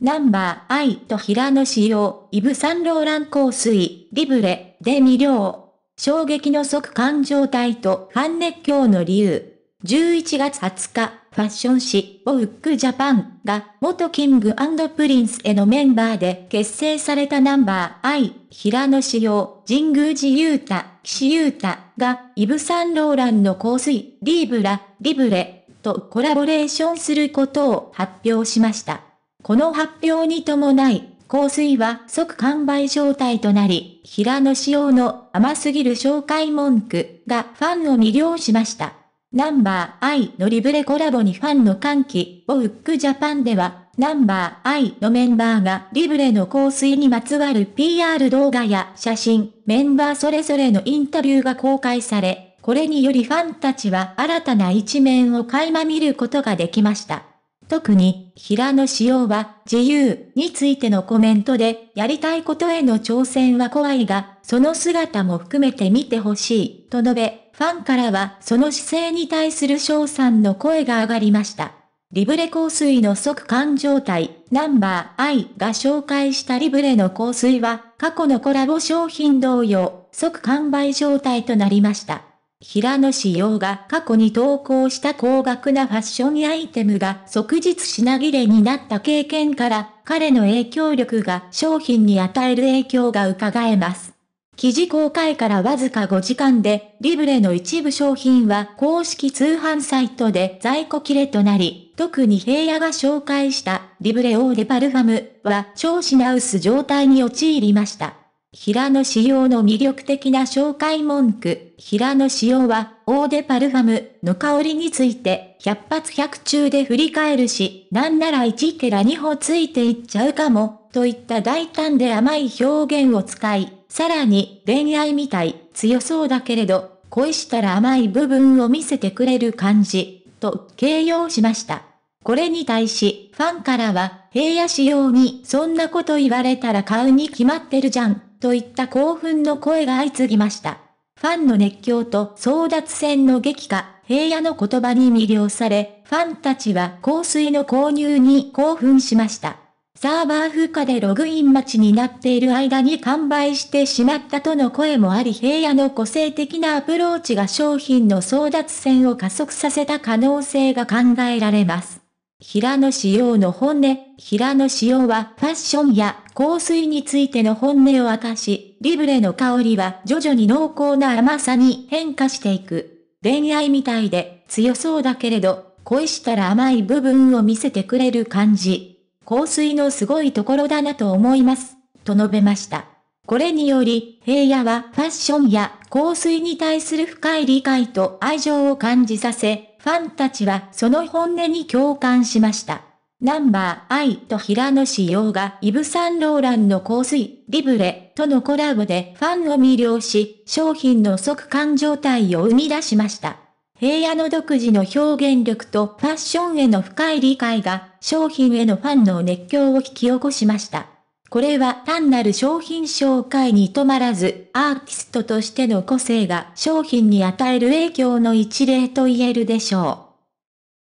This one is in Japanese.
ナンバーアイと平野仕様、イブ・サンローラン香水、リブレ、で魅了。衝撃の即感状態と反熱狂の理由。11月20日、ファッション誌、ボウックジャパンが、元キングプリンスへのメンバーで結成されたナンバーアイ、平野仕様、神宮寺優太、岸優太が、イブ・サンローランの香水、リーブラ、リブレ、とコラボレーションすることを発表しました。この発表に伴い、香水は即完売状態となり、平野紫耀の甘すぎる紹介文句がファンを魅了しました。ナンバー I のリブレコラボにファンの歓喜、ボウックジャパンでは、ナンバー I のメンバーがリブレの香水にまつわる PR 動画や写真、メンバーそれぞれのインタビューが公開され、これによりファンたちは新たな一面を垣間見ることができました。特に、平野紫耀は、自由についてのコメントで、やりたいことへの挑戦は怖いが、その姿も含めて見てほしい、と述べ、ファンからはその姿勢に対する翔さんの声が上がりました。リブレ香水の即感状態、ナンバー I が紹介したリブレの香水は、過去のコラボ商品同様、即完売状態となりました。平野紫耀が過去に投稿した高額なファッションアイテムが即日品切れになった経験から、彼の影響力が商品に与える影響が伺えます。記事公開からわずか5時間で、リブレの一部商品は公式通販サイトで在庫切れとなり、特に平野が紹介したリブレオーデパルファムは超品薄状態に陥りました。平野紫耀の魅力的な紹介文句、平野紫耀は、オーデパルファムの香りについて、百発百中で振り返るし、なんなら一ケラ二歩ついていっちゃうかも、といった大胆で甘い表現を使い、さらに、恋愛みたい、強そうだけれど、恋したら甘い部分を見せてくれる感じ、と形容しました。これに対し、ファンからは、平野仕様に、そんなこと言われたら買うに決まってるじゃん、といった興奮の声が相次ぎました。ファンの熱狂と争奪戦の激化、平野の言葉に魅了され、ファンたちは香水の購入に興奮しました。サーバー負荷でログイン待ちになっている間に完売してしまったとの声もあり平野の個性的なアプローチが商品の争奪戦を加速させた可能性が考えられます。平野紫耀の本音、平野紫耀はファッションや香水についての本音を明かし、リブレの香りは徐々に濃厚な甘さに変化していく。恋愛みたいで強そうだけれど、恋したら甘い部分を見せてくれる感じ。香水のすごいところだなと思います。と述べました。これにより、平野はファッションや香水に対する深い理解と愛情を感じさせ、ファンたちはその本音に共感しました。ナンバーアイと平野紫耀がイブ・サンローランの香水、リブレとのコラボでファンを魅了し、商品の即感状態を生み出しました。平野の独自の表現力とファッションへの深い理解が、商品へのファンの熱狂を引き起こしました。これは単なる商品紹介にとまらず、アーティストとしての個性が商品に与える影響の一例と言えるでしょう。